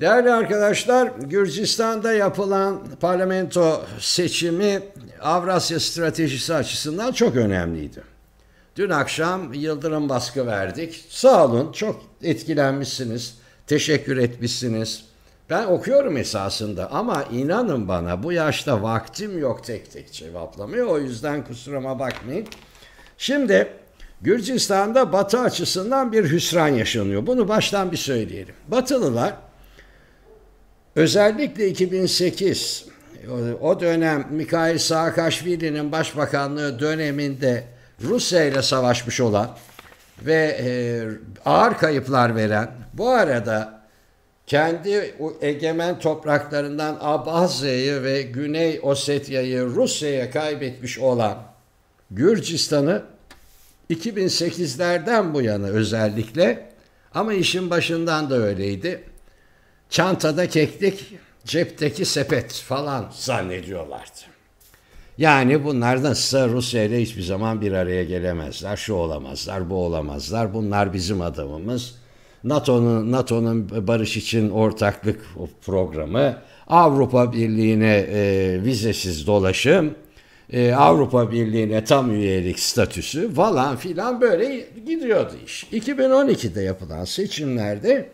Değerli arkadaşlar, Gürcistan'da yapılan parlamento seçimi Avrasya stratejisi açısından çok önemliydi. Dün akşam Yıldırım baskı verdik. Sağ olun, çok etkilenmişsiniz, teşekkür etmişsiniz. Ben okuyorum esasında ama inanın bana bu yaşta vaktim yok tek tek cevaplamaya. O yüzden kusuruma bakmayın. Şimdi Gürcistan'da batı açısından bir hüsran yaşanıyor. Bunu baştan bir söyleyelim. Batılılar Özellikle 2008 o dönem Mikhail Saakashvili'nin başbakanlığı döneminde Rusya ile savaşmış olan ve e, ağır kayıplar veren bu arada kendi egemen topraklarından Abazya'yı ve Güney Osetya'yı Rusya'ya kaybetmiş olan Gürcistan'ı 2008'lerden bu yana özellikle ama işin başından da öyleydi Çantada keklik, cepteki sepet falan zannediyorlardı. Yani bunlar nasılsa Rusya ile hiçbir zaman bir araya gelemezler. Şu olamazlar, bu olamazlar. Bunlar bizim adamımız. NATO'nun NATO'nun barış için ortaklık programı, Avrupa Birliği'ne e, vizesiz dolaşım, e, Avrupa Birliği'ne tam üyelik statüsü falan filan böyle gidiyordu iş. 2012'de yapılan seçimlerde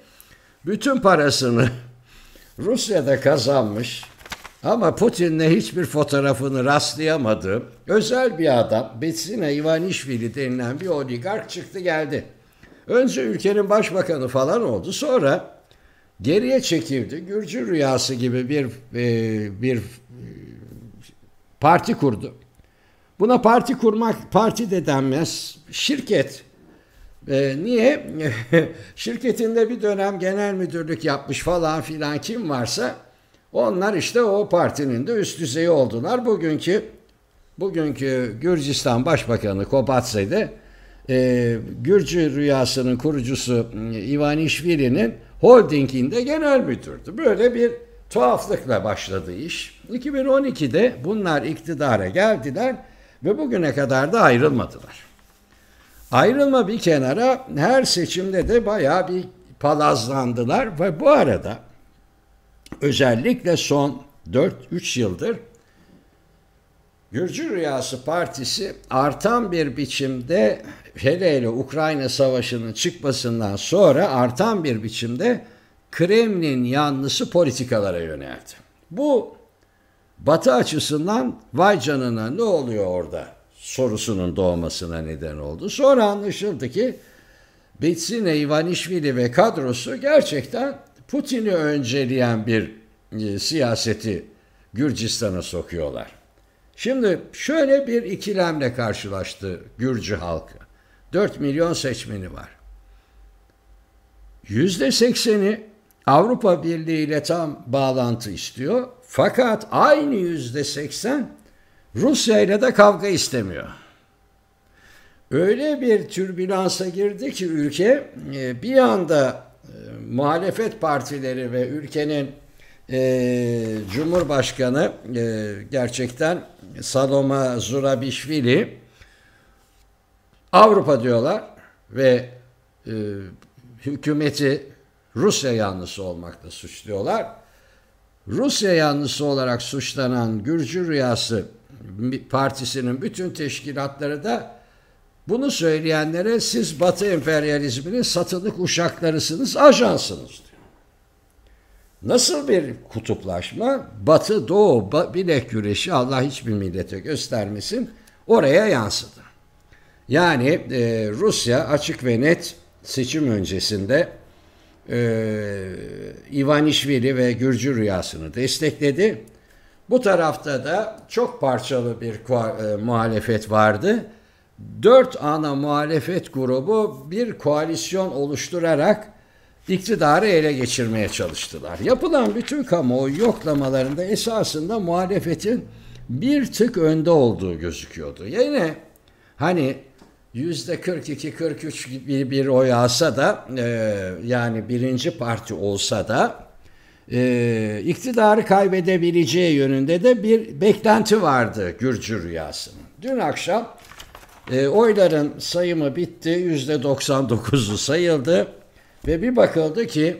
bütün parasını Rusya'da kazanmış ama Putin'le hiçbir fotoğrafını rastlayamadım. Özel bir adam Betsina Ivanishvili denilen bir oligark çıktı geldi. Önce ülkenin başbakanı falan oldu. Sonra geriye çekildi. Gürcü rüyası gibi bir e, bir e, parti kurdu. Buna parti kurmak parti de denmez. Şirket e, niye? Şirketinde bir dönem genel müdürlük yapmış falan filan kim varsa onlar işte o partinin de üst düzeyi oldular. Bugünkü bugünkü Gürcistan Başbakanı Kobatse'de e, Gürcü Rüyası'nın kurucusu ıı, İvanişvili'nin holdinginde genel müdürdü. Böyle bir tuhaflıkla başladı iş. 2012'de bunlar iktidara geldiler ve bugüne kadar da ayrılmadılar. Ayrılma bir kenara her seçimde de bayağı bir palazlandılar ve bu arada özellikle son 4-3 yıldır Gürcü Rüyası Partisi artan bir biçimde hele hele Ukrayna Savaşı'nın çıkmasından sonra artan bir biçimde Kremlin yanlısı politikalara yöneldi. Bu Batı açısından vay canına ne oluyor orada sorusunun doğmasına neden oldu. Sonra anlaşıldı ki Betsine Ivanishvili ve kadrosu gerçekten Putin'i önceleyen bir e, siyaseti Gürcistan'a sokuyorlar. Şimdi şöyle bir ikilemle karşılaştı Gürcü halkı. 4 milyon seçmeni var. %80'i Avrupa Birliği ile tam bağlantı istiyor. Fakat aynı %80 Rusya ile de kavga istemiyor. Öyle bir türbülansa girdi ki ülke e, bir anda e, muhalefet partileri ve ülkenin e, Cumhurbaşkanı e, gerçekten Saloma Zurabishvili Avrupa diyorlar ve e, hükümeti Rusya yanlısı olmakla suçluyorlar. Rusya yanlısı olarak suçlanan Gürcü rüyası Partisi'nin bütün teşkilatları da bunu söyleyenlere siz Batı emperyalizminin satılık uşaklarısınız, ajansınız diyor. Nasıl bir kutuplaşma? Batı, Doğu, bilek güreşi Allah hiçbir millete göstermesin oraya yansıdı. Yani e, Rusya açık ve net seçim öncesinde e, Ivanişvili ve Gürcü rüyasını destekledi bu tarafta da çok parçalı bir e, muhalefet vardı. Dört ana muhalefet grubu bir koalisyon oluşturarak iktidarı ele geçirmeye çalıştılar. Yapılan bütün kamuoyu yoklamalarında esasında muhalefetin bir tık önde olduğu gözüküyordu. Yine hani yüzde 42-43 gibi bir oy alsa da e, yani birinci parti olsa da e, iktidarı kaybedebileceği yönünde de bir beklenti vardı Gürcü rüyasının. Dün akşam e, oyların sayımı bitti, yüzde 99'u sayıldı ve bir bakıldı ki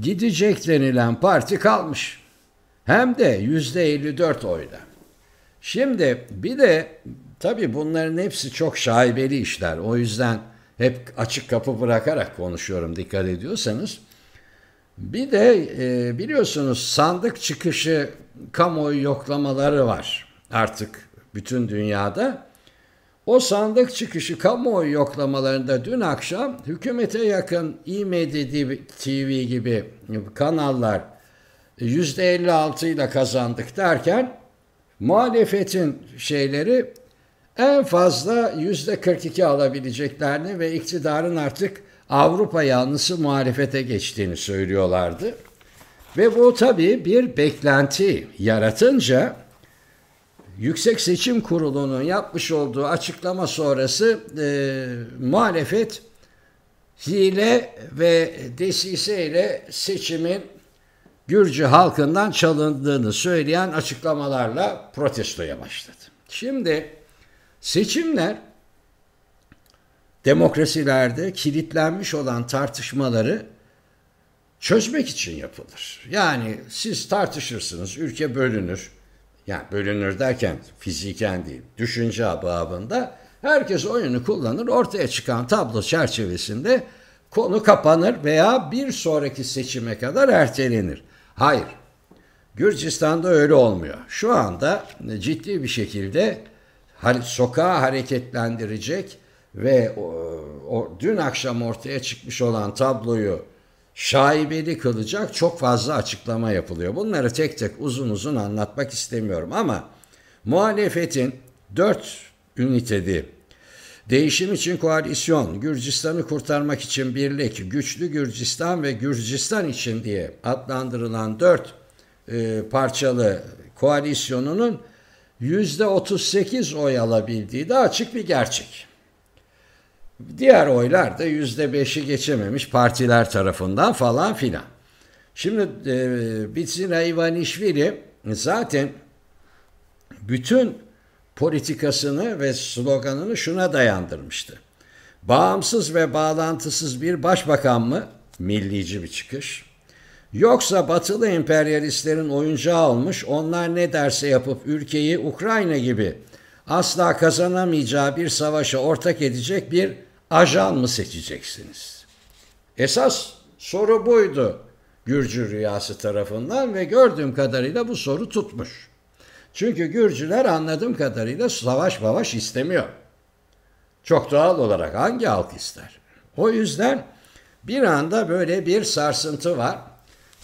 gidecek denilen parti kalmış. Hem de yüzde 54 oyla. Şimdi bir de tabii bunların hepsi çok şaibeli işler. O yüzden hep açık kapı bırakarak konuşuyorum dikkat ediyorsanız. Bir de e, biliyorsunuz sandık çıkışı kamuoyu yoklamaları var artık bütün dünyada. O sandık çıkışı kamuoyu yoklamalarında dün akşam hükümete yakın İMD e TV gibi kanallar %56 ile kazandık derken muhalefetin şeyleri en fazla %42 alabileceklerini ve iktidarın artık Avrupa yanlısı muhalefete geçtiğini söylüyorlardı. Ve bu tabii bir beklenti yaratınca Yüksek Seçim Kurulu'nun yapmış olduğu açıklama sonrası e, muhalefet hile ve ile seçimin Gürcü halkından çalındığını söyleyen açıklamalarla protestoya başladı. Şimdi seçimler demokrasilerde kilitlenmiş olan tartışmaları çözmek için yapılır. Yani siz tartışırsınız, ülke bölünür. Yani bölünür derken fiziken değil, düşünce babında herkes oyunu kullanır. Ortaya çıkan tablo çerçevesinde konu kapanır veya bir sonraki seçime kadar ertelenir. Hayır. Gürcistan'da öyle olmuyor. Şu anda ciddi bir şekilde sokağa hareketlendirecek ve o, e, o, dün akşam ortaya çıkmış olan tabloyu şaibeli kılacak çok fazla açıklama yapılıyor. Bunları tek tek uzun uzun anlatmak istemiyorum ama muhalefetin dört ünitedi Değişim için koalisyon, Gürcistan'ı kurtarmak için birlik, güçlü Gürcistan ve Gürcistan için diye adlandırılan dört e, parçalı koalisyonunun yüzde %38 oy alabildiği de açık bir gerçek. Diğer oylar da yüzde beşi geçememiş partiler tarafından falan filan. Şimdi e, Bitsina Ivanishvili zaten bütün politikasını ve sloganını şuna dayandırmıştı. Bağımsız ve bağlantısız bir başbakan mı? Millici bir çıkış. Yoksa batılı emperyalistlerin oyuncağı olmuş, onlar ne derse yapıp ülkeyi Ukrayna gibi asla kazanamayacağı bir savaşa ortak edecek bir ajan mı seçeceksiniz? Esas soru buydu Gürcü rüyası tarafından ve gördüğüm kadarıyla bu soru tutmuş. Çünkü Gürcüler anladığım kadarıyla savaş babaş istemiyor. Çok doğal olarak hangi halk ister? O yüzden bir anda böyle bir sarsıntı var.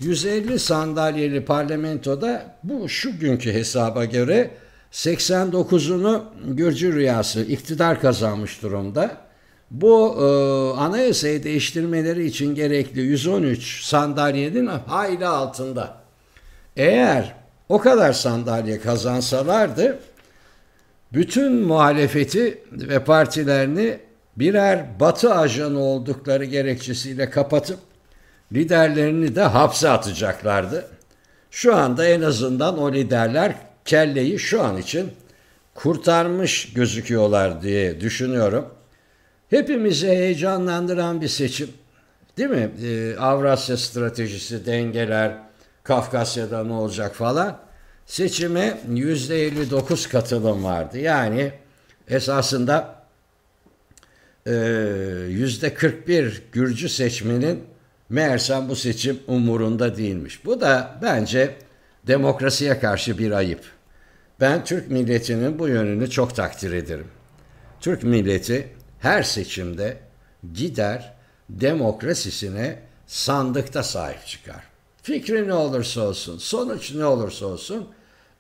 150 sandalyeli parlamentoda bu şu günkü hesaba göre 89'unu Gürcü rüyası iktidar kazanmış durumda. Bu e, anayasayı değiştirmeleri için gerekli 113 sandalyenin hayli altında. Eğer o kadar sandalye kazansalardı bütün muhalefeti ve partilerini birer batı ajanı oldukları gerekçesiyle kapatıp liderlerini de hapse atacaklardı. Şu anda en azından o liderler kelleyi şu an için kurtarmış gözüküyorlar diye düşünüyorum hepimizi heyecanlandıran bir seçim. Değil mi? Ee, Avrasya stratejisi, dengeler, Kafkasya'da ne olacak falan. Seçime %59 katılım vardı. Yani esasında e, %41 Gürcü seçmenin meğersem bu seçim umurunda değilmiş. Bu da bence demokrasiye karşı bir ayıp. Ben Türk milletinin bu yönünü çok takdir ederim. Türk milleti her seçimde gider demokrasisine sandıkta sahip çıkar. Fikri ne olursa olsun, sonuç ne olursa olsun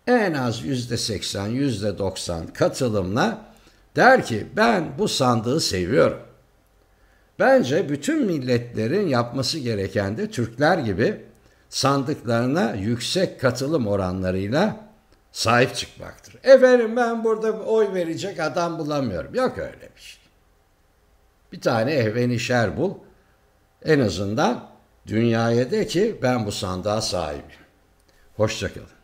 en az yüzde seksen, yüzde doksan katılımla der ki ben bu sandığı seviyorum. Bence bütün milletlerin yapması gereken de Türkler gibi sandıklarına yüksek katılım oranlarıyla sahip çıkmaktır. Efendim ben burada oy verecek adam bulamıyorum. Yok öyle bir şey. Bir tane ehvenişer bul. En azından dünyaya de ki ben bu sandığa sahibim. Hoşçakalın.